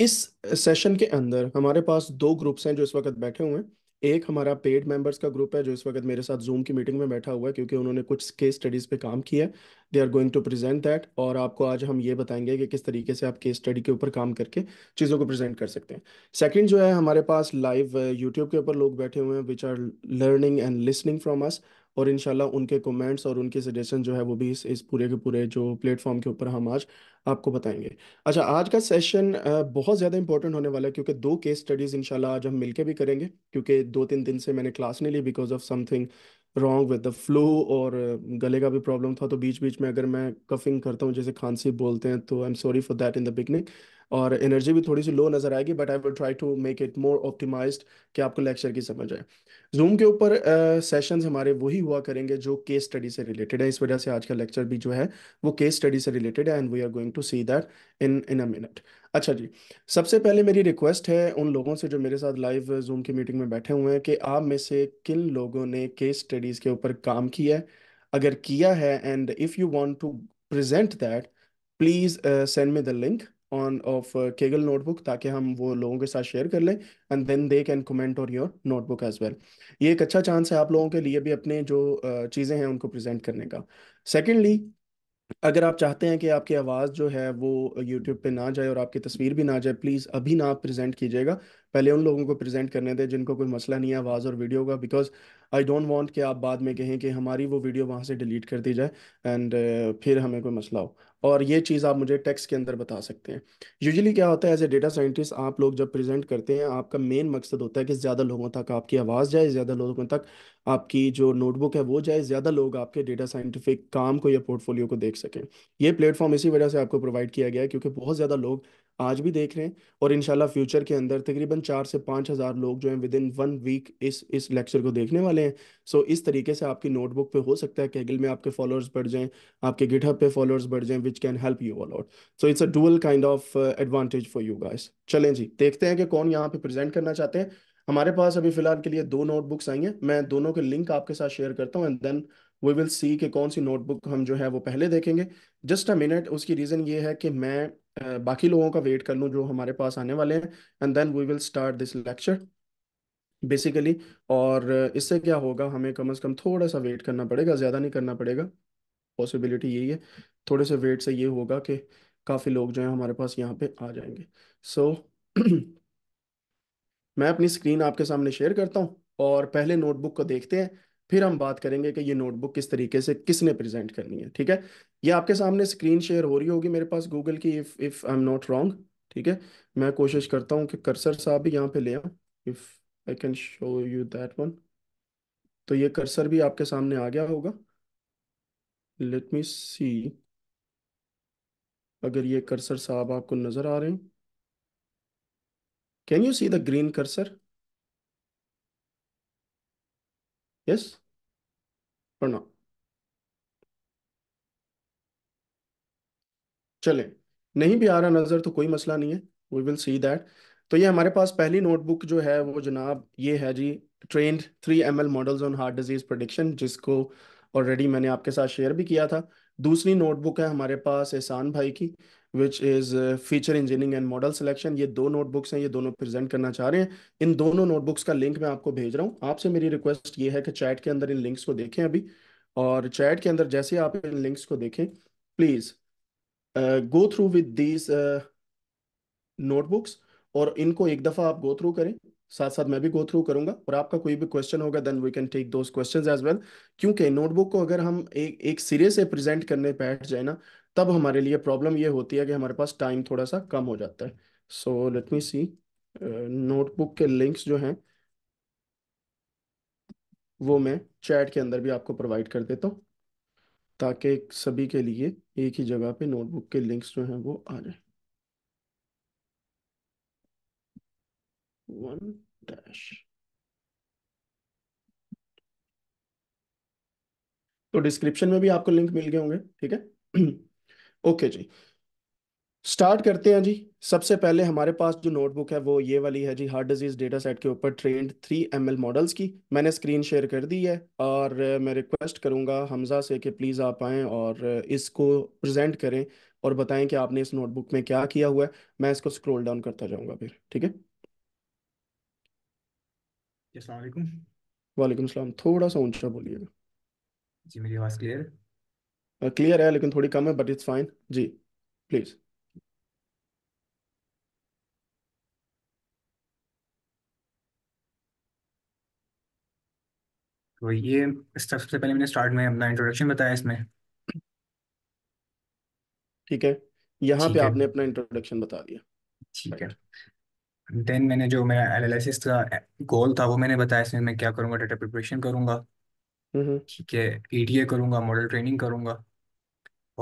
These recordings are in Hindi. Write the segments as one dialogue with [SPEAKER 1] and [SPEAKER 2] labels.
[SPEAKER 1] इस सेशन के अंदर हमारे पास दो ग्रुप्स हैं जो इस वक्त बैठे हुए हैं एक हमारा पेड मेंबर्स का ग्रुप है जो इस वक्त मेरे साथ जूम की मीटिंग में बैठा हुआ है क्योंकि उन्होंने कुछ केस स्टडीज़ पे काम किया है they are going to present that और आपको आज हम ये बताएंगे कि किस तरीके से आप केस स्टडी के ऊपर काम करके चीज़ों को प्रेजेंट कर सकते हैं सेकंड जो है हमारे पास लाइव यूट्यूब uh, के ऊपर लोग बैठे हुए हैं which are learning and listening from us और इन उनके कमेंट्स और उनके सजेशन जो है वो भी इस इस पूरे के पूरे जो प्लेटफॉर्म के ऊपर हम आज आपको बताएंगे अच्छा आज का सेशन बहुत ज़्यादा इंपॉर्टेंट होने वाला है क्योंकि दो केस स्टडीज़ इन आज हम मिलके भी करेंगे क्योंकि दो तीन दिन से मैंने क्लास नहीं ली because of something wrong with the flu और गले का भी प्रॉब्लम था तो बीच बीच में अगर मैं कफिंग करता हूँ जैसे खांसी बोलते हैं तो I am sorry for that in the beginning और एनर्जी भी थोड़ी सी लो नज़र आएगी but I will try to make it more optimize कि आपको लेक्चर की समझ आए जूम के ऊपर सेशंस uh, हमारे वही हुआ करेंगे जो केस स्टडी से रिलेटेड है इस वजह से आज का लेक्चर भी जो है वो केस स्टडी से रिलेटेड है and we are going to see that in in a minute अच्छा जी सबसे पहले मेरी रिक्वेस्ट है उन लोगों से जो मेरे साथ लाइव जूम की मीटिंग में बैठे हुए हैं कि आप में से किन लोगों ने केस स्टडीज़ के ऊपर काम किया है अगर किया है and if you want to present that please send me the link on of Kaggle uh, Kaggle notebook ताकि हम वो लोगों के साथ शेयर कर लें and then they can comment on your notebook as well ये एक अच्छा चांस है आप लोगों के लिए भी अपने जो uh, चीज़ें हैं उनको प्रजेंट करने का सेकेंडली अगर आप चाहते हैं कि आपकी आवाज़ जो है वो यूट्यूब पे ना जाए और आपकी तस्वीर भी ना जाए प्लीज़ अभी ना आप प्रेजेंट कीजिएगा पहले उन लोगों को प्रेजेंट करने दें जिनको कोई मसला नहीं है आवाज़ और वीडियो का बिकॉज आई डोंट वांट कि आप बाद में कहें कि हमारी वो वीडियो वहाँ से डिलीट कर दी जाए एंड uh, फिर हमें कोई मसला हो और ये चीज़ आप मुझे टेक्स के अंदर बता सकते हैं यूजली क्या होता है एज ए डेटा साइंटिस्ट आप लोग जब प्रेजेंट करते हैं आपका मेन मकसद होता है कि ज़्यादा लोगों तक आपकी आवाज़ जाए ज़्यादा लोगों तक आपकी जो नोटबुक है वो जाए ज़्यादा लोग आपके डेटा साइंटिफिक काम को या पोर्टफोलियो को देख सकें ये प्लेटफॉर्म इसी वजह से आपको प्रोवाइड किया गया है क्योंकि बहुत ज़्यादा लोग आज भी देख रहे हैं और इनशाला फ्यूचर के अंदर तकरीबन चार से पाँच हज़ार लोग जो हैं विद इन वन वीक इस इस लेक्चर को देखने वाले हैं सो इस तरीके से आपकी नोटबुक पे हो सकता है कैगल में आपके फॉलोअर्स बढ़ जाएं आपके गिटहब पे फॉलोअर्स बढ़ जाएं which can help you all out so it's a dual kind of advantage for you guys चलें जी देखते हैं कि कौन यहाँ पर प्रजेंट करना चाहते हैं हमारे पास अभी फिलहाल के लिए दो नोटबुक्स आई हैं मैं दोनों के लिंक आपके साथ शेयर करता हूँ and then we will see कि कौन सी नोटबुक हम जो है वो पहले देखेंगे जस्ट अ मिनट उसकी रीज़न ये है कि मैं बाकी लोगों का वेट कर लूँ जो हमारे पास आने वाले हैं and then we will start this lecture basically और इससे क्या होगा हमें कम अज़ कम थोड़ा सा वेट करना पड़ेगा ज़्यादा नहीं करना पड़ेगा पॉसिबिलिटी यही है थोड़े से वेट से ये होगा कि काफ़ी लोग जो हैं हमारे पास यहाँ पे आ जाएंगे सो so, मैं अपनी स्क्रीन आपके सामने शेयर करता हूँ और पहले नोटबुक को देखते हैं फिर हम बात करेंगे कि ये नोटबुक किस तरीके से किसने प्रेजेंट करनी है ठीक है ये आपके सामने स्क्रीन शेयर हो रही होगी मेरे पास गूगल की if if I am not wrong ठीक है मैं कोशिश करता हूँ कि कर्सर साहब भी यहाँ पे ले आऊँ if I can show you that one तो ये कर्सर भी आपके सामने आ गया होगा लेट मी सी अगर ये कर्सर साहब आपको नज़र आ रहे हैं can you see the green cursor yes प्रणाम चले नहीं भी आ रहा नज़र तो कोई मसला नहीं है वी विल सी दैट तो ये हमारे पास पहली नोटबुक जो है वो जनाब ये है जी trained three M L models on heart disease prediction जिसको ऑलरेडी मैंने आपके साथ शेयर भी किया था दूसरी नोटबुक है हमारे पास एहसान भाई की which is feature engineering and model selection ये दो नोटबुक्स हैं ये दोनों प्रेजेंट करना चाह रहे हैं इन दोनों नोटबुक्स का लिंक मैं आपको भेज रहा हूँ आपसे मेरी रिक्वेस्ट ये है कि चैट के अंदर इन लिंक्स को देखें अभी और चैट के अंदर जैसे आप इन लिंक्स को देखें please go through with these notebooks और इनको एक दफ़ा आप गो थ्रू करें साथ साथ मैं भी गो थ्रू करूंगा और आपका कोई भी क्वेश्चन होगा then we can take those question as well क्योंकि नोटबुक को अगर हम एक एक सिरे से प्रेजेंट करने बैठ जाए ना तब हमारे लिए प्रॉब्लम ये होती है कि हमारे पास टाइम थोड़ा सा कम हो जाता है so let me see notebook के लिंक्स जो हैं वो मैं चैट के अंदर भी आपको प्रोवाइड कर देता हूँ ताकि सभी के लिए एक ही जगह पे नोटबुक के लिंक्स जो हैं वो आ जाए वन डैश तो डिस्क्रिप्शन में भी आपको लिंक मिल गए होंगे ठीक है ओके जी स्टार्ट करते हैं जी सबसे पहले हमारे पास जो नोटबुक है वो ये वाली है जी हार्ट डिजीज डेटा सेट के ऊपर ट्रेंड थ्री एम मॉडल्स की मैंने स्क्रीन शेयर कर दी है और मैं रिक्वेस्ट करूंगा हमजा से कि प्लीज़ आप आए और इसको प्रेजेंट करें और बताएं कि आपने इस नोटबुक में क्या किया हुआ है मैं इसको स्क्रोल डाउन करता जाऊँगा फिर ठीक है वालेकुम सलाम थोड़ा सा ऊंचा बोलिएगा
[SPEAKER 2] जी मेरी आवाज़ क्लियर
[SPEAKER 1] क्लियर है लेकिन थोड़ी कम है बट इट्स फाइन जी प्लीज़
[SPEAKER 2] तो ये सबसे पहले मैंने स्टार्ट में अपना इंट्रोडक्शन बताया
[SPEAKER 1] इसमें ठीक है यहाँ पे आपने अपना इंट्रोडक्शन बता दिया
[SPEAKER 2] ठीक है देन मैंने जो मेरा एनालिसिस का गोल था वो मैंने बताया इसमें मैं क्या करूँगा डाटा प्रिपरेशन करूँगा हम्म, हम्म। ठीक है ईडीए e करूँगा मॉडल ट्रेनिंग करूँगा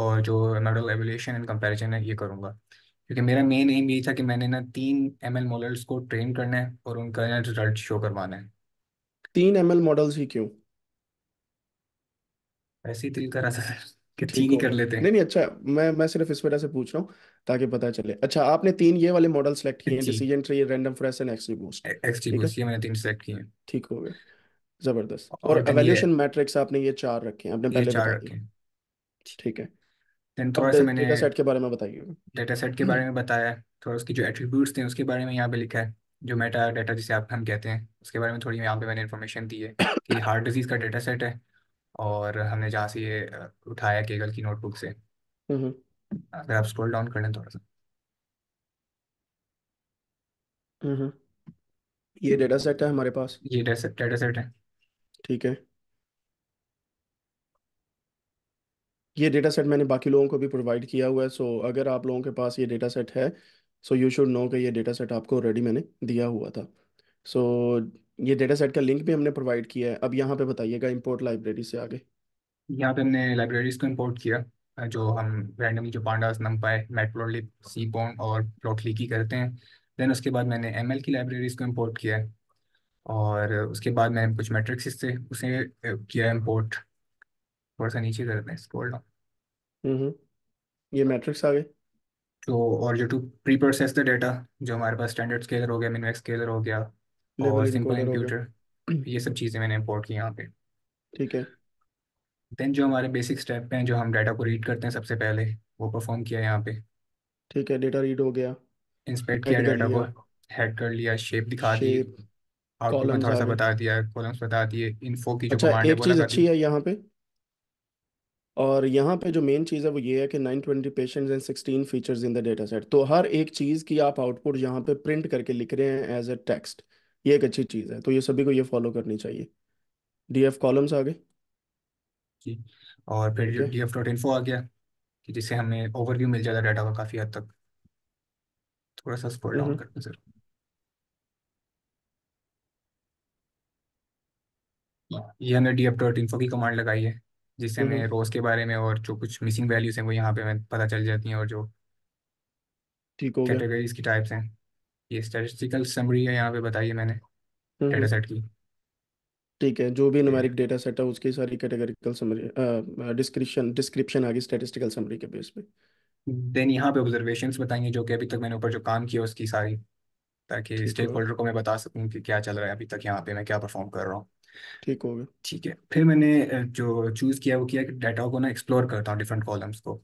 [SPEAKER 2] और जो मॉडल एवोल्यूशन एंड कंपैरिजन है ये करूँगा क्योंकि मेरा मेन एम यही था कि मैंने ना तीन एम एल मॉडल्स को ट्रेन करना है और उनका ना रिजल्ट शो
[SPEAKER 1] करवाना है तीन एम एल मॉडल्स ही क्यों
[SPEAKER 2] ऐसे ही दिल तो करा था कि ठीक तीन ही हो कर लेते हैं नहीं
[SPEAKER 1] नहीं अच्छा मैं मैं सिर्फ इस वजह से पूछ रहा हूँ ताकि पता चले अच्छा आपने तीन ये वाले मॉडल सेलेक्ट किए हैं जी decision tree random forest and extra boost XT ठीक है बूस्ट ये मैंने तीन सेलेक्ट किए हैं ठीक हो गए जबरदस्त और और देन ये एवेल्यूशन मैट्रिक्स आपने ये चार रखे हैं आपने ये पहले चार बता रखे दिया ठीक है देन अब थोड़ा सा मैंने डेटा सेट के बारे में बताइए
[SPEAKER 2] डेटा सेट के बारे में बताया थोड़ा उसकी जो एट्रीब्यूट्स थे उसके बारे में यहाँ पे लिखा है जो मेटा डाटा जिसे आप हम कहते हैं उसके बारे में थोड़ी यहाँ पे मैंने इन्फॉर्मेशन दी है कि हार्ट डिजीज़ का डाटा सेट है और हमने जहाँ से ये उठाया केगल की नोटबुक से अगर आप स्क्रॉल डाउन कर लें थोड़ा सा
[SPEAKER 1] ये डेटा सेट है हमारे पास ये डेटा सेट है ठीक है ये डेटा सेट मैंने बाकी लोगों को भी प्रोवाइड किया हुआ है सो अगर आप लोगों के पास ये डेटा सेट है सो यू शुड नो कि ये डेटा सेट आपको ऑलरेडी मैंने दिया हुआ था सो so, ये डेटा सेट का लिंक भी हमने प्रोवाइड किया है अब यहाँ पे बताइएगा इम्पोर्ट लाइब्रेरी से आगे
[SPEAKER 2] यहाँ पे हमने लाइब्रेरीज को इम्पोर्ट किया जो हम रैंडमली जो पांडास नमपाई मैटप्लोटलिब सीपॉन और प्लॉटली की करते हैं देन उसके बाद मैंने एम की लाइब्रेरीज को इम्पोर्ट किया है और उसके बाद मैंने कुछ मैट्रिक्स से उसे किया इम्पोर्ट थोड़ा सा नीचे करते हैं स्क्रॉल
[SPEAKER 1] डाउन ये मैट्रिक्स आ गए तो और जो
[SPEAKER 2] to preprocess the data जो हमारे पास स्टैंडर्ड स्केलर हो गया मिनिमैक्स स्केलर हो गया और लेवल सिंपल हो गया इंप्यूटर ये सब चीज़ें मैंने इम्पोर्ट की यहाँ पे ठीक है देन जो हमारे बेसिक स्टेप हैं जो हम डाटा को रीड करते हैं सबसे पहले वो परफॉर्म किया यहाँ पे
[SPEAKER 1] ठीक है डेटा रीड हो गया इंस्पेक्ट किया हेड कर डाटा को
[SPEAKER 2] लिया हेड कर लिया शेप दिखा दी शेप आउटपुट में कॉलम्स थोड़ा आ सा गए बता दिया कॉलम्स बता दिए इन्फो की जो अच्छा कमांड है वो चीज लगा अच्छी दी
[SPEAKER 1] है यहाँ पे और यहाँ पे जो मेन चीज़ है वो ये है कि 920 patient and sixteen features in the data set तो हर एक चीज़ की आप आउटपुट यहाँ पे प्रिंट करके लिख रहे हैं एज ए टेक्स्ट ये एक अच्छी चीज़ है तो ये सभी को ये फॉलो करनी चाहिए डी एफ कॉलम्स आ गए और फिर डी
[SPEAKER 2] एफ डॉट इन्फो आ गया कि जिससे हमें ओवरव्यू मिल जाता डाटा का काफ़ी हद तक थोड़ा सा स्क्रॉल हम्म। डाउन करते सर ये हमने डी एफ डॉट इन्फो की कमांड लगाई है जिससे हम्म, हमें हम्म। रोज के बारे में और जो कुछ मिसिंग वैल्यूज हैं वो यहाँ पे हमें पता चल जाती हैं और जो ठीक हो गया कैटेगरीज की टाइप्स हैं ये स्टैटिस्टिकल समरी है यहाँ पे बताइए मैंने हम्म, डेटा सेट
[SPEAKER 1] की ठीक है जो भी ठीक है न्यूमेरिक डेटा सेट है उसकी सारी कैटेगरिकल समरी डिस्क्रिप्शन डिस्क्रिप्शन आ गई स्टैटिस्टिकल समरी के बेस पे
[SPEAKER 2] देन यहाँ पे ऑब्जर्वेशंस बताएंगे जो कि अभी तक मैंने ऊपर जो काम किया उसकी सारी ताकि स्टेक होल्डर को मैं बता सकूं कि क्या चल रहा है अभी तक यहाँ पे मैं क्या परफॉर्म कर रहा हूँ ठीक हो गया ठीक है फिर मैंने जो चूज किया वो किया कि डाटा को ना एक्सप्लोर करता हूँ डिफरेंट कॉलम्स को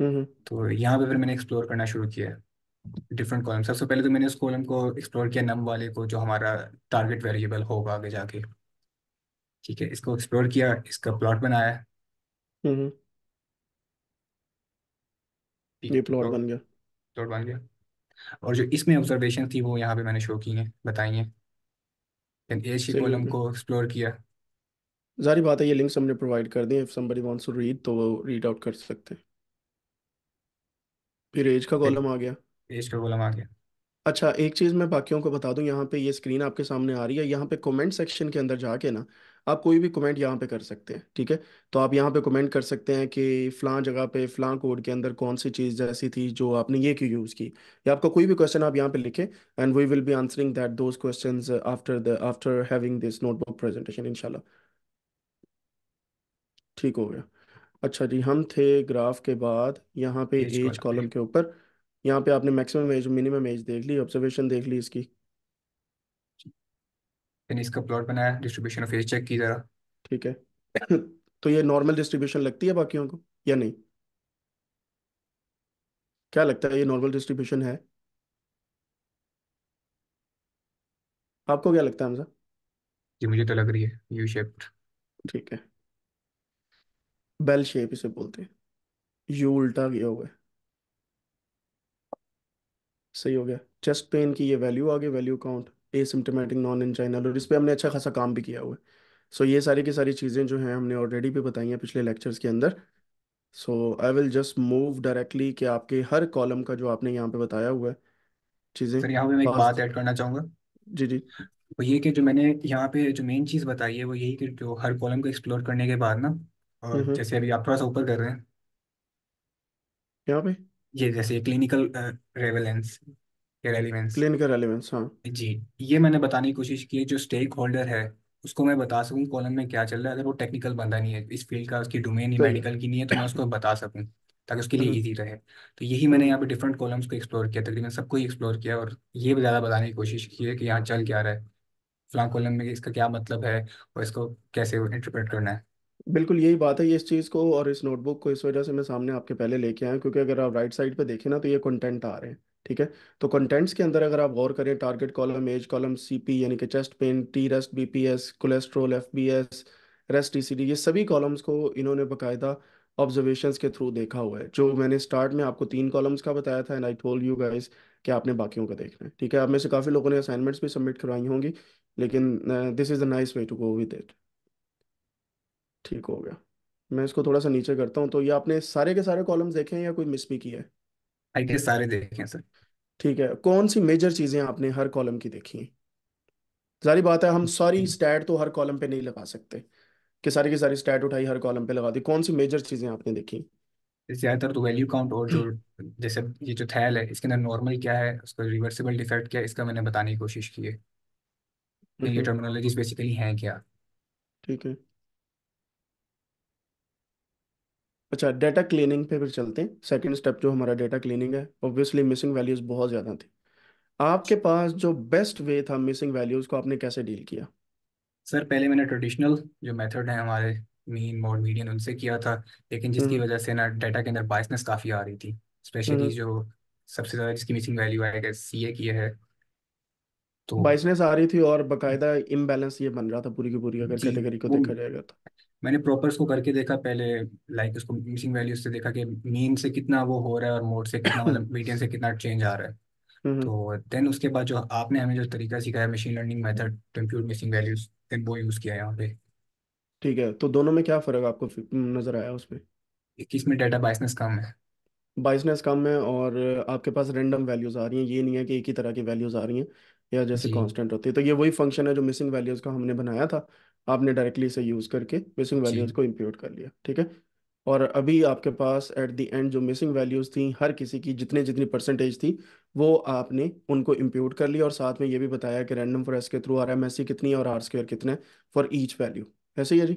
[SPEAKER 1] हम्म, हम्म। तो यहाँ पे फिर
[SPEAKER 2] मैंने एक्सप्लोर करना शुरू किया डिफरेंट कॉलम सबसे पहले तो मैंने उस कॉलम को एक्सप्लोर किया नम वाले को जो हमारा टारगेट वेरिएबल होगा आगे जाके ठीक है इसको एक्सप्लोर किया इसका प्लॉट बनाया हम्म, हम्म। ये प्लॉट बन गया प्लॉट बन गया और जो इसमें ऑब्जर्वेशन थी वो यहाँ पे मैंने शो की हैं बताई हैं देन
[SPEAKER 1] एसी सही कॉलम को
[SPEAKER 2] एक्सप्लोर किया
[SPEAKER 1] जारी बात है ये लिंक्स हमने प्रोवाइड कर दिए if somebody wants to read तो वो रीड आउट कर सकते हैं फिर एज का कॉलम आ गया
[SPEAKER 2] एज का कॉलम आ गया
[SPEAKER 1] अच्छा एक चीज़ मैं बाकियों को बता दूं यहाँ पे ये स्क्रीन आपके सामने आ रही है यहाँ पे कमेंट सेक्शन के अंदर जाके ना आप कोई भी कमेंट यहाँ पे कर सकते हैं ठीक है तो आप यहाँ पे कमेंट कर सकते हैं कि फ़लाँ जगह पे फ़लाँ कोड के अंदर कौन सी चीज़ जैसी थी जो आपने ये क्यों यूज़ की या आपका कोई भी क्वेश्चन आप यहाँ पे लिखें and we will be answering that those question after the after having this notebook presentation इनशाला ठीक हो गया अच्छा जी हम थे ग्राफ के बाद यहाँ पे एज कॉलम के ऊपर यहाँ पे आपने मैक्सिमम एज मिनिमम एज देख ली ऑब्जर्वेशन देख ली इसकी
[SPEAKER 2] मैंने इसका प्लॉट बनाया डिस्ट्रीब्यूशन ऑफ एज चेक की जरा
[SPEAKER 1] ठीक है तो ये नॉर्मल डिस्ट्रीब्यूशन लगती है बाकियों को या नहीं क्या लगता है ये नॉर्मल डिस्ट्रीब्यूशन है आपको क्या लगता है हमजा जी
[SPEAKER 2] मुझे तो लग रही है यू शेप
[SPEAKER 1] ठीक है बेल शेप इसे बोलते हैं यू उल्टा गया हुआ है सही हो गया चेस्ट पेन की ये वैल्यू आ गई value count asymptomatic non anginal और इस पर हमने अच्छा खासा काम भी किया हुआ है सो ये सारी की सारी चीज़ें जो हैं हमने ऑलरेडी भी बताई हैं पिछले लेक्चर्स के अंदर so I will just move directly कि आपके हर कॉलम का जो आपने यहाँ पे बताया हुआ है चीज़ें सर यहाँ पे मैं एक हाँ, बात
[SPEAKER 2] ऐड करना चाहूँगा
[SPEAKER 1] जी जी वो ये कि जो मैंने
[SPEAKER 2] यहाँ पे जो मेन चीज़ बताई है वो यही कि जो हर कॉलम को एक्सप्लोर करने के बाद ना
[SPEAKER 1] और हम्म,
[SPEAKER 2] हम्म। जैसे अभी आप थोड़ा सा ऊपर कर रहे हैं यहाँ पे ये जैसे clinical relevance relevance clinical relevance हाँ जी ये मैंने बताने की कोशिश की है जो स्टेक होल्डर है उसको मैं बता सकूं कॉलम में क्या चल रहा है अगर वो टेक्निकल बंदा नहीं है इस फील्ड का उसकी डोमेन ही सही मेडिकल की नहीं है तो मैं उसको बता सकूं ताकि उसके लिए हम्म इजी रहे तो यही मैंने यहाँ पे डिफरेंट कॉलम्स को एक्सप्लोर किया तकरीबन सबको ही एक्सप्लोर किया और ये ज़्यादा बताने की कोशिश की है कि यहाँ चल क्या रहा है फलां कॉलम में इसका क्या मतलब है और इसको कैसे इंटरप्रेट करना है
[SPEAKER 1] बिल्कुल यही बात है ये इस चीज़ को और इस नोटबुक को इस वजह से मैं सामने आपके पहले लेके आया क्योंकि अगर आप राइट साइड पे देखें ना तो ये कंटेंट आ रहे हैं ठीक है तो कंटेंट्स के अंदर अगर आप गौर करें target column age column CP यानी कि chest pain T rest BPS cholesterol FBS rest ECD ये सभी कॉलम्स को इन्होंने बाकायदा ऑब्जर्वेशन के थ्रू देखा हुआ है जो मैंने स्टार्ट में आपको तीन कॉलम्स का बताया था and I told you guys कि आपने बाकियों का देखना है ठीक है आप में से काफ़ी लोगों ने असाइनमेंट्स भी सबमिट करवाई होंगी लेकिन this is a nice way to go with it ठीक हो गया मैं इसको थोड़ा सा नीचे करता हूँ तो ये आपने सारे के सारे कॉलम्स देखे हैं या कोई मिस भी किया है आई गेस सारे देखे हैं सर ठीक है कौन सी मेजर चीजें आपने हर कॉलम की देखी हैं सारी बात है हम सारी स्टैट तो हर कॉलम पे नहीं लगा सकते कि सारी की सारी स्टैट उठाई हर कॉलम पे लगा दी कौन सी मेजर चीजें आपने देखी
[SPEAKER 2] ज्यादातर तो वैल्यू काउंट और जो जैसे ये जो थैल है इसके अंदर नॉर्मल क्या है उसको रिवर्सिबल डिफेक्ट क्या है इसका मैंने बताने की कोशिश की है हम्म। ये टर्मिनोलॉजीज बेसिकली हैं क्या
[SPEAKER 1] ठीक है अच्छा डेटा क्लीनिंग पे फिर चलते हैं सेकंड स्टेप जो हमारा डेटा क्लीनिंग है ऑब्वियसली मिसिंग वैल्यूज बहुत ज़्यादा थी आपके अच्छा। पास जो बेस्ट वे था मिसिंग वैल्यूज को आपने कैसे डील किया
[SPEAKER 2] सर पहले मैंने ट्रेडिशनल जो मेथड है हमारे मीन मोड मीडियन उनसे किया था लेकिन जिसकी हम्म। वजह से ना डेटा के अंदर बाइसनेस काफ़ी आ रही थी स्पेशली हम्म। जो सबसे ज़्यादा जिसकी मिसिंग वैल्यू आएगा सी ए की है
[SPEAKER 1] तो बाइसनेस आ रही थी और हम्म। बकायदा इम्बैलेंस ये बन रहा था पूरी की पूरी अगर कैटेगरी को देखा जाएगा
[SPEAKER 2] तो मैंने प्रॉपर उसको करके देखा पहले लाइक उसको मिसिंग वैल्यूज से देखा कि मीन से कितना वो हो रहा है और मोड से कितना मतलब मीडियन से कितना चेंज आ रहा है हम्म। तो देन उसके बाद जो आपने हमें जो तरीका सिखाया machine learning method to impute missing values then वो यूज किया यहाँ पे
[SPEAKER 1] ठीक है तो दोनों में क्या फर्क आपको नजर आया उस पर इक्कीस में डेटा बाइसनेस कम है बाइसनेस कम है और आपके पास रेंडम वैल्यूज आ रही हैं ये नहीं है कि एक ही तरह की वैल्यूज आ रही हैं या जैसे कांस्टेंट होती है तो ये वही फंक्शन है जो मिसिंग वैल्यूज का हमने बनाया था आपने डायरेक्टली इसे यूज करके मिसिंग वैल्यूज को इम्प्यूट कर लिया ठीक है और अभी आपके पास एट द एंड जो मिसिंग वैल्यूज थी हर किसी की जितने जितनी परसेंटेज थी वो आपने उनको इम्प्यूट कर लिया और साथ में ये भी बताया कि रैंडम फॉर एस के through R M S E कितनी और आर स्क्र कितने फॉर ईच वैल्यू ऐसे ही है जी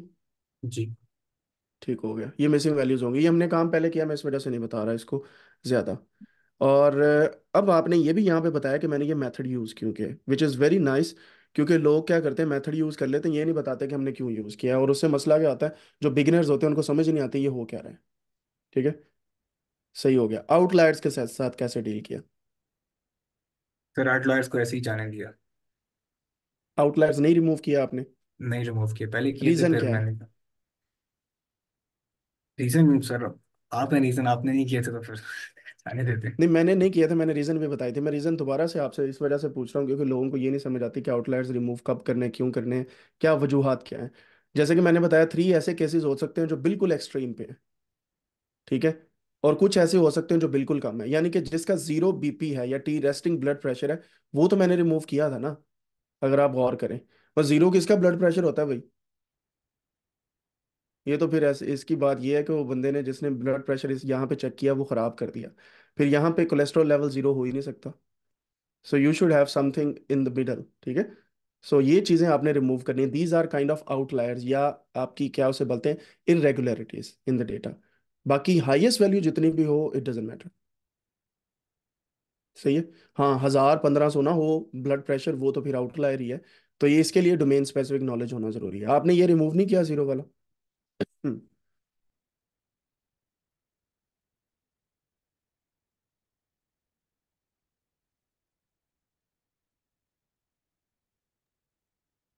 [SPEAKER 1] जी ठीक हो गया ये मिसिंग वैल्यूज होंगी ये हमने काम पहले किया मैं इस वजह से नहीं बता रहा इसको ज्यादा और अब आपने ये भी यहाँ पे बताया कि मैंने ये मेथड यूज़ क्यों किया विच इज़ वेरी नाइस क्योंकि लोग क्या करते हैं मेथड यूज़ कर लेते हैं ये नहीं बताते कि हमने क्यों यूज़ किया और उससे मसला क्या आता है जो बिगिनर्स होते हैं उनको समझ नहीं आती ये हो क्या रहे है ठीक है सही हो गया आउटलाइट्स के साथ साथ कैसे डील किया
[SPEAKER 2] सर आउटलाइट्स को ऐसे ही जाने दिया
[SPEAKER 1] आउटलाइट्स नहीं रिमूव किया आपने नहीं रिमूव किया
[SPEAKER 2] पहले किए रीजन क्या है रीजन सर आपने रीजन आपने नहीं किया था तो फिर
[SPEAKER 1] जाने देते नहीं मैंने नहीं किया था मैंने रीजन भी बताई थी मैं रीजन दोबारा से आपसे इस वजह से पूछ रहा हूँ क्योंकि लोगों को ये नहीं समझ आती कि आउटलायर्स रिमूव कब करने क्यों करने क्या वजूहत क्या है जैसे कि मैंने बताया थ्री ऐसे केसेस हो सकते हैं जो बिल्कुल एक्सट्रीम पे है ठीक है और कुछ ऐसे हो सकते हैं जो बिल्कुल कम है यानी कि जिसका जीरो बीपी है या टी रेस्टिंग ब्लड प्रेशर है वो तो मैंने रिमूव किया था ना अगर आप गौर करें और जीरो किसका ब्लड प्रेशर होता है भाई ये तो फिर ऐसे इसकी बात ये है कि वो बंदे ने जिसने ब्लड प्रेशर इस यहाँ पे चेक किया वो ख़राब कर दिया फिर यहाँ पे कोलेस्ट्रॉल लेवल ज़ीरो हो ही नहीं सकता so you should have something in the middle ठीक है सो ये चीज़ें आपने रिमूव करनी है these are kind of outliers या आपकी क्या उसे बोलते हैं इनरेगुलरिटीज इन द डेटा बाकी हाइएस्ट वैल्यू जितनी भी हो इट डजेंट मैटर सही है हाँ हज़ार पंद्रह सौ ना हो ब्लड प्रेशर वो तो फिर आउटलायर ही है तो ये इसके लिए डोमेन स्पेसिफिक नॉलेज होना जरूरी है आपने ये रिमूव नहीं किया जीरो वाला Hmm.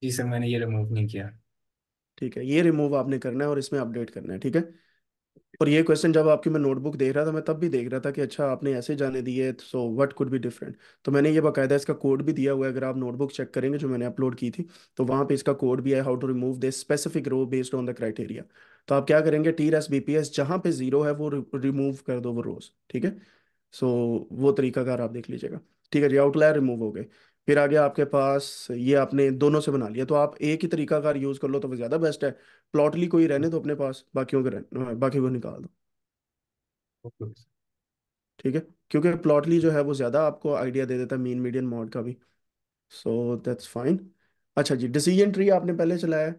[SPEAKER 2] जी सर मैंने ये रिमूव नहीं किया
[SPEAKER 1] ठीक है ये रिमूव आपने करना है और इसमें अपडेट करना है ठीक है और ये क्वेश्चन जब आपकी मैं नोटबुक देख रहा था मैं तब भी देख रहा था कि अच्छा आपने ऐसे जाने दिए so what could be different तो मैंने ये बकायदा इसका कोड भी दिया हुआ है अगर आप नोटबुक चेक करेंगे जो मैंने अपलोड की थी तो वहाँ पे इसका कोड भी है how to remove this specific row based on the criteria तो आप क्या करेंगे T rest B P S जहाँ पे जीरो है वो रिमूव कर दो वो रोज ठीक है सो so, वो कार आप देख लीजिएगा ठीक है जी आउटलायर रिमूव हो गए फिर आगे आपके पास ये आपने दोनों से बना लिया तो आप एक ही तरीका कार यूज कर लो तो वो ज्यादा बेस्ट है प्लॉटली कोई रहने दो अपने पास बाकियों के हाँ, बाकी को निकाल दो ठीक है क्योंकि प्लॉटली जो है वो ज्यादा आपको आइडिया दे देता है मीन मीडियम मॉड का भी सो दैट्स फाइन अच्छा जी डिसीजन ट्री आपने पहले चलाया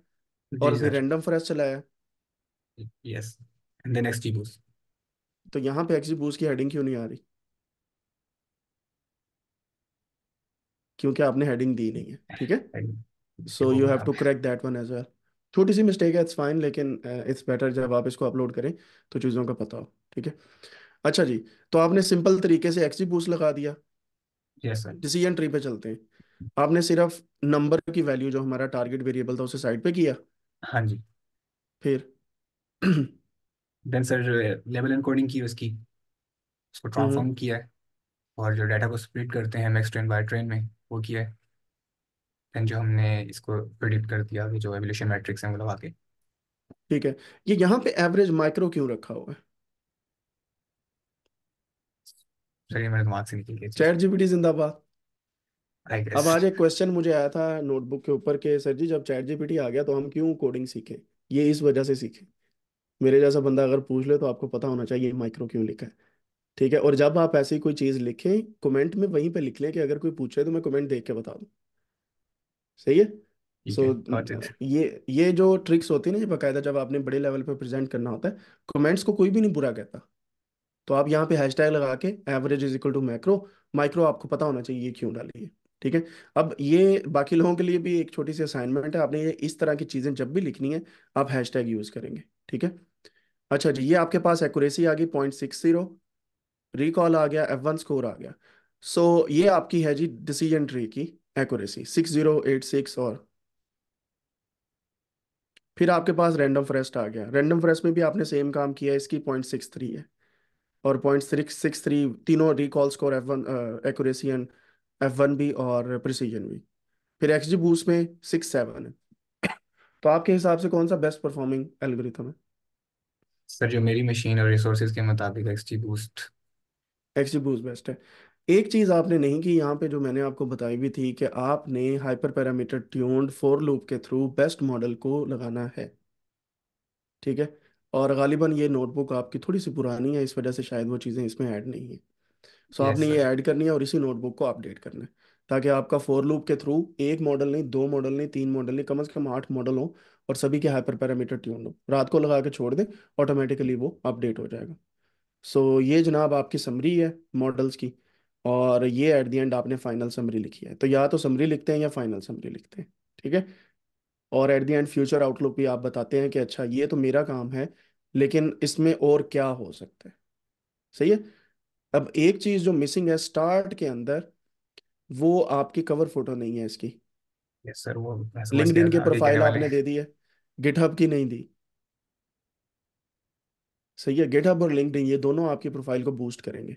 [SPEAKER 1] और फिर random forest
[SPEAKER 2] yes and
[SPEAKER 1] then XGBoost तो यहाँ पे एक्सजीबूस की हेडिंग क्यों नहीं आ रही क्योंकि आपने हेडिंग दी नहीं है ठीक है so you have to correct that one as well छोटी सी मिस्टेक है इट्स फाइन लेकिन इट्स uh, बेटर जब आप इसको अपलोड करें तो चीज़ों का पता हो ठीक है अच्छा जी तो आपने सिंपल तरीके से एक्सी बूस लगा दिया डिसीजन yes, ट्री पे चलते हैं आपने सिर्फ नंबर की वैल्यू जो हमारा टारगेट वेरिएबल था उसे साइड पे किया हाँ जी फिर देन
[SPEAKER 2] सर जो है लेवल एनकोडिंग की उसकी उसको ट्रांसफॉर्म हम्म, हम्म। किया है और जो डाटा को स्प्लिट करते हैं मैक्स ट्रेन बाय ट्रेन में वो किया है देन जो हमने इसको प्रिडिक्ट कर दिया कि जो एवोल्यूशन मैट्रिक्स है वो लगा के
[SPEAKER 1] ठीक है ये यहाँ पे एवरेज माइक्रो क्यों रखा हुआ है
[SPEAKER 2] सर मेरे दिमाग से निकल गया चैट जीपीटी जिंदाबाद अब आज
[SPEAKER 1] एक क्वेश्चन मुझे आया था नोटबुक के ऊपर के सर जी जब चैट जीपीटी आ गया तो हम क्यों कोडिंग सीखें ये इस वजह से सीखें मेरे जैसा बंदा अगर पूछ ले तो आपको पता होना चाहिए माइक्रो क्यों लिखा है ठीक है और जब आप ऐसी कोई चीज़ लिखें कमेंट में वहीं पे लिख लें कि अगर कोई पूछे तो मैं कमेंट देख के बता दूं सही है ठीक सो है ये ये जो ट्रिक्स होती है ना ये बकायदा जब आपने बड़े लेवल पे प्रेजेंट करना होता है कमेंट्स को कोई भी नहीं बुरा कहता तो आप यहाँ पे हैश लगा के average is equal to micro micro आपको पता होना चाहिए ये क्यों डाली है ठीक है अब ये बाकी लोगों के लिए भी एक छोटी सी असाइनमेंट है आपने ये इस तरह की चीज़ें जब भी लिखनी है आप हैश यूज़ करेंगे ठीक है अच्छा जी ये आपके पास एक्यूरेसी आ गई पॉइंट सिक्स जीरो रिकॉल आ गया एफ वन स्कोर आ गया सो so, ये आपकी है जी डिसीजन ट्री की accuracy six zero eight six और फिर आपके पास रैंडम फ्रेस्ट आ गया रैंडम फ्रेस्ट में भी आपने सेम काम किया इसकी पॉइंट सिक्स थ्री है और पॉइंट सिक्स सिक्स थ्री तीनों recall score F one accuracy and F one भी और प्रिसीजन भी फिर एक्स जी बूस में सिक्स सेवन है तो आपके हिसाब से कौन सा बेस्ट परफॉर्मिंग एल्गोरिथम है सर जो मेरी मशीन और रिसोर्सेज के मुताबिक XT boost XT boost best है एक चीज़ आपने नहीं की यहाँ पे जो मैंने आपको बताई भी थी कि आपने hyperparameter tuned for loop के थ्रू बेस्ट मॉडल को लगाना है ठीक है और गालिबा ये नोटबुक आपकी थोड़ी सी पुरानी है इस वजह से शायद वो चीज़ें इसमें ऐड नहीं है सो yes, आपने sir. ये ऐड करनी है और इसी नोटबुक को अपडेट करना है ताकि आपका फोर लूप के थ्रू एक मॉडल नहीं दो मॉडल नहीं तीन मॉडल नहीं कम अज़ कम आठ मॉडल हो और सभी के हाइपर पैरामीटर ट्यून हो रात को लगा के छोड़ दें ऑटोमेटिकली वो अपडेट हो जाएगा सो so, ये जनाब आपकी समरी है मॉडल्स की और ये एट दी एंड आपने फाइनल समरी लिखी है तो या तो समरी लिखते हैं या फाइनल समरी लिखते हैं ठीक है और at the end future outlook भी आप बताते हैं कि अच्छा ये तो मेरा काम है लेकिन इसमें और क्या हो सकता है सही है अब एक चीज जो मिसिंग है स्टार्ट के अंदर वो आपकी कवर फोटो नहीं है इसकी यस सर वो लिंक्डइन की प्रोफाइल आपने दे दी है गिटहब की नहीं दी सही है गिटहब और लिंक्डइन ये दोनों आपकी प्रोफाइल को बूस्ट करेंगे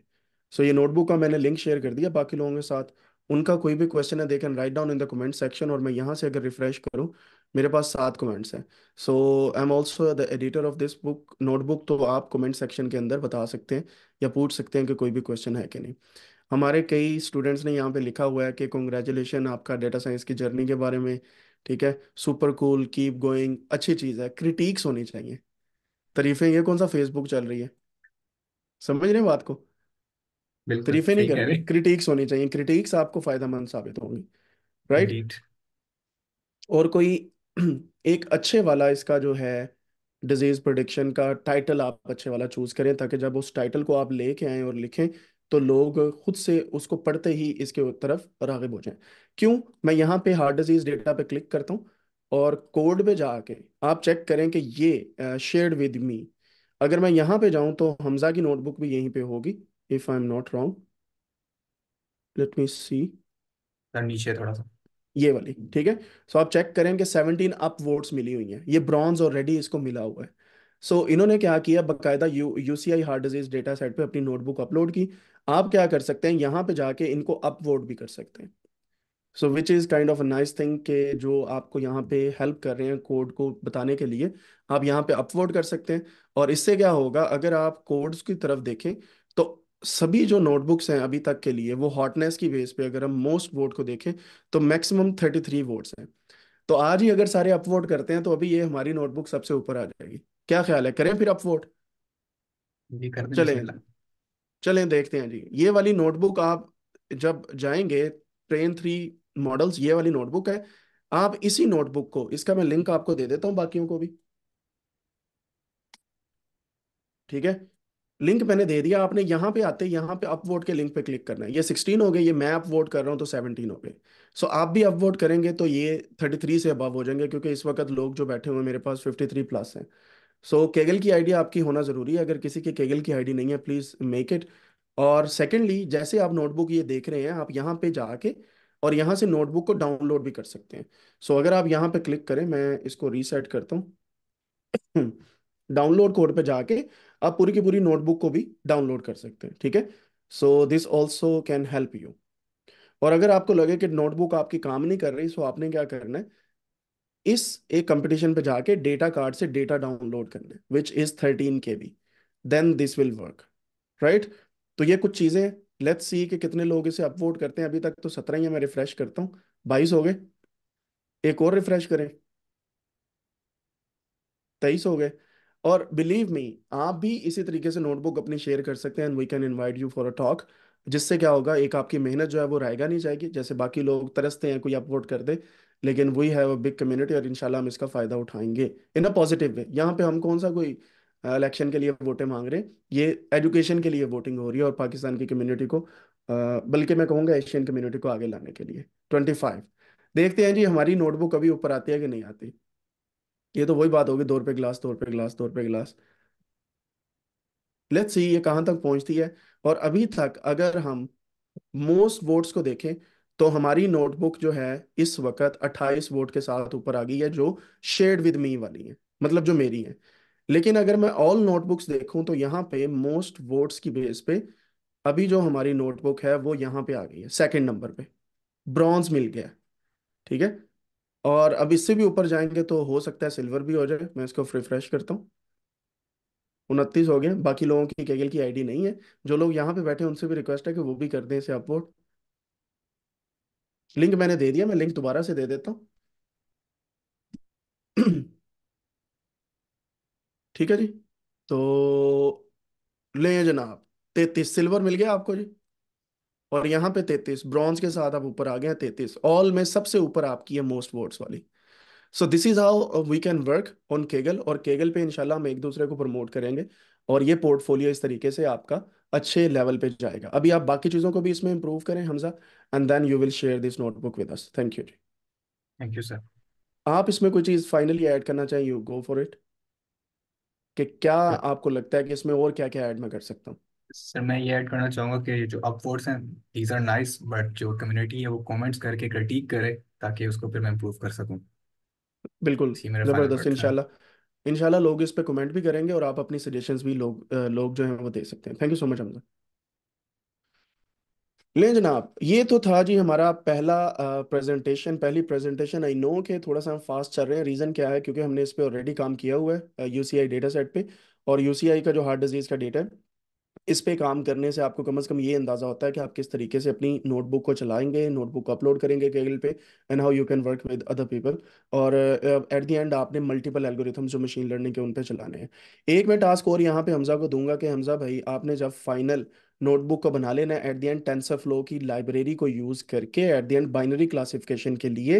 [SPEAKER 1] सो so, ये नोटबुक का मैंने लिंक शेयर कर दिया बाकी लोगों के साथ उनका कोई भी क्वेश्चन है they can write down in the comment section और मैं यहाँ से अगर रिफ्रेश करूँ मेरे पास सात कमेंट्स हैं so I am also the editor of this book notebook तो आप कमेंट सेक्शन के अंदर बता सकते हैं या पूछ सकते हैं कि कोई भी क्वेश्चन है कि नहीं हमारे कई स्टूडेंट्स ने यहाँ पे लिखा हुआ है कि कॉन्ग्रेचुलेशन आपका डेटा साइंस की जर्नी के बारे में ठीक है सुपर कूल कीप गोइंग अच्छी चीज़ है क्रिटिक्स होनी चाहिए तारीफें ये कौन सा फेसबुक चल रही है समझ रहे बात को
[SPEAKER 2] तारीफें नहीं कर रहे
[SPEAKER 1] क्रिटिक्स होनी चाहिए क्रिटिक्स आपको मंद साबित होंगी राइट और कोई एक अच्छे वाला इसका जो है डिजीज प्रोडिक्शन का टाइटल आप अच्छे वाला चूज करें ताकि जब उस टाइटल को आप लेके आए और लिखें तो लोग खुद से उसको पढ़ते ही इसके तरफ रागब हो जाएं क्यों मैं यहाँ पे हार्ट डिजीज डेटा पे क्लिक करता हूँ और कोड पे जाके आप चेक करें कि ये शेयर विद मी अगर मैं यहाँ पे जाऊं तो हमजा की नोटबुक भी यहीं पे होगी if I am not wrong let me see
[SPEAKER 2] नीचे थोड़ा सा
[SPEAKER 1] ये वाली ठीक है सो so आप चेक करें कि 17 अप वोट्स मिली हुई हैं ये ब्रॉन्ज ऑलरेडी इसको मिला हुआ है सो so, इन्होंने क्या किया बकायदा U UCI heart disease data set पर अपनी नोटबुक अपलोड की आप क्या कर सकते हैं यहाँ पे जाके इनको अपवोट भी कर सकते हैं so which is kind of a nice thing के जो आपको यहाँ पे हेल्प कर रहे हैं कोड को बताने के लिए आप यहाँ पे अपवोट कर सकते हैं और इससे क्या होगा अगर आप कोड्स की तरफ देखें तो सभी जो नोटबुक्स हैं अभी तक के लिए वो हॉटनेस की बेस पे अगर हम मोस्ट वोट को देखें तो मैक्सिमम थर्टी थ्री वोट्स हैं तो आज ही अगर सारे अपवोट करते हैं तो अभी ये हमारी नोटबुक सबसे ऊपर आ जाएगी क्या ख्याल है करें फिर आप वोट
[SPEAKER 2] जी कर चले
[SPEAKER 1] चले देखते हैं जी ये वाली नोटबुक आप जब जाएंगे ट्रेन थ्री मॉडल्स ये वाली नोटबुक है आप इसी नोटबुक को इसका मैं लिंक आपको दे देता हूँ बाकियों को भी ठीक है लिंक मैंने दे दिया आपने यहाँ पे आते यहां पे अप वोट के लिंक पे क्लिक करना है ये सिक्सटीन हो गए ये मैं अप वोट कर रहा हूं तो सेवनटीन हो गए सो आप भी अप वोट करेंगे तो ये थर्टी थ्री से अबव हो जाएंगे क्योंकि इस वक्त लोग जो बैठे हुए मेरे पास फिफ्टी थ्री प्लस हैं सो so, केगल की आईडी आपकी होना ज़रूरी है अगर किसी के केगल की आईडी नहीं है प्लीज़ मेक इट और सेकेंडली जैसे आप नोटबुक ये देख रहे हैं आप यहाँ पे जाके और यहाँ से नोटबुक को डाउनलोड भी कर सकते हैं सो so, अगर आप यहाँ पे क्लिक करें मैं इसको रीसेट करता हूँ डाउनलोड कोड पे जाके आप पूरी की पूरी नोटबुक को भी डाउनलोड कर सकते हैं ठीक है so this also can help you और अगर आपको लगे कि नोटबुक आपकी काम नहीं कर रही सो आपने क्या करना है इस एक कंपटीशन पे जाके डेटा कार्ड से डेटा डाउनलोड कर ले which is thirteen K B then this will work right तो ये कुछ चीजें लेट्स सी कि कितने लोग इसे अपवोट करते हैं अभी तक तो सत्रह ही है मैं रिफ्रेश करता हूँ बाईस हो गए एक और रिफ्रेश करें तेईस हो गए और बिलीव मी आप भी इसी तरीके से नोटबुक अपनी शेयर कर सकते हैं and we can invite you for a talk जिससे क्या होगा एक आपकी मेहनत जो है वो रहेगा नहीं जाएगी जैसे बाकी लोग तरसते हैं कोई अपवोट कर दे लेकिन we have a big community और इनशाला हम इसका फ़ायदा उठाएंगे इन अ पॉजिटिव वे यहाँ पे हम कौन सा कोई इलेक्शन uh, के लिए वोटें मांग रहे हैं ये एजुकेशन के लिए वोटिंग हो रही है और पाकिस्तान की कम्युनिटी को uh, बल्कि मैं कहूँगा एशियन कम्युनिटी को आगे लाने के लिए ट्वेंटी फाइव देखते हैं जी हमारी नोटबुक कभी ऊपर आती है कि नहीं आती ये तो वही बात होगी दो रुपये गिलास दो रुपये गिलास दो रुपये गिलास लेट्स सी ये कहाँ तक पहुँचती है और अभी तक अगर हम मोस्ट वोट्स को देखें तो हमारी नोटबुक जो है इस वक्त 28 वोट के साथ ऊपर आ गई है जो शेड विद मी वाली है मतलब जो मेरी है लेकिन अगर मैं ऑल नोटबुक्स देखूं तो यहाँ पे मोस्ट वोट्स की बेस पे अभी जो हमारी नोटबुक है वो यहाँ पे आ गई है सेकंड नंबर पे ब्रॉन्ज मिल गया ठीक है और अब इससे भी ऊपर जाएंगे तो हो सकता है सिल्वर भी हो जाए मैं इसको रिफ्रेश करता हूँ उनतीस हो गए बाकी लोगों की केगल की आईडी नहीं है जो लोग यहाँ पे बैठे उनसे भी रिक्वेस्ट है कि वो भी कर दें इसे अपवोट लिंक मैंने दे दिया मैं लिंक दोबारा से दे देता हूँ ठीक है जी तो ले जनाब तैतीस सिल्वर मिल गया आपको जी और यहाँ पे तैतीस ब्रॉन्ज के साथ आप ऊपर आ गए हैं तैतीस ऑल में सबसे ऊपर आपकी है मोस्ट वोट्स वाली so this is how we can work on Kaggle और केगल पे इंशाल्लाह हम एक दूसरे को प्रमोट करेंगे और ये पोर्टफोलियो इस तरीके से आपका अच्छे लेवल पे जाएगा अभी आप बाकी चीज़ों को भी इसमें इम्प्रूव करें Hamza and then you will share this notebook with us thank you ji thank you sir आप इसमें कोई चीज़ फाइनली ऐड करना चाहिए यू गो फॉर इट कि क्या yeah. आपको लगता है कि इसमें और क्या क्या ऐड मैं कर सकता हूँ
[SPEAKER 2] सर मैं ये ऐड करना चाहूंगा कि जो अपवर्ड्स हैं दीज आर नाइस बट जो कम्युनिटी है वो कमेंट्स करके क्रिटिक करे ताकि उसको फिर मैं इम्प्रूव कर सकूँ
[SPEAKER 1] बिल्कुल जबरदस्त इंशाल्लाह इनशाला लोग इस पर कमेंट भी करेंगे और आप अपनी सजेशन भी लोग लोग जो हैं वो दे सकते हैं thank you so much Hamza लें जनाब ये तो था जी हमारा पहला प्रेजेंटेशन पहली प्रेजेंटेशन आई नो के थोड़ा सा हम फास्ट चल रहे हैं रीज़न क्या है क्योंकि हमने इस पर ऑलरेडी काम किया हुआ है यूसीआई डेटा सेट पे और यूसीआई का जो हार्ट डिजीज़ का डेटा है इस पे काम करने से आपको कम से कम ये अंदाजा होता है कि आप किस तरीके से अपनी नोटबुक को चलाएंगे नोटबुक को अपलोड करेंगे गेगल पे and how you can work with other people और एट द एंड आपने मल्टीपल एल्गोरिथम्स जो मशीन लर्निंग के उन पे चलाने हैं एक मैं टास्क और यहाँ पे हमजा को दूंगा कि हमजा भाई आपने जब फाइनल नोटबुक को बना लेना at the end TensorFlow की लाइब्रेरी को यूज़ करके at the end binary classification के लिए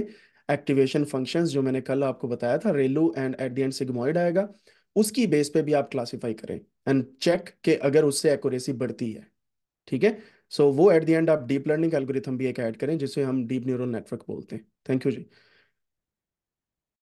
[SPEAKER 1] एक्टिवेशन फंक्शंस जो मैंने कल आपको बताया था ReLU and at the end sigmoid आएगा उसकी बेस पे भी आप क्लासीफाई करें एंड चेक के अगर उससे एक्यूरेसी बढ़ती है ठीक है सो वो एट द एंड आप डीप लर्निंग एल्गोरिथम भी एक ऐड करें जिसे हम डीप न्यूरल नेटवर्क बोलते हैं थैंक यू जी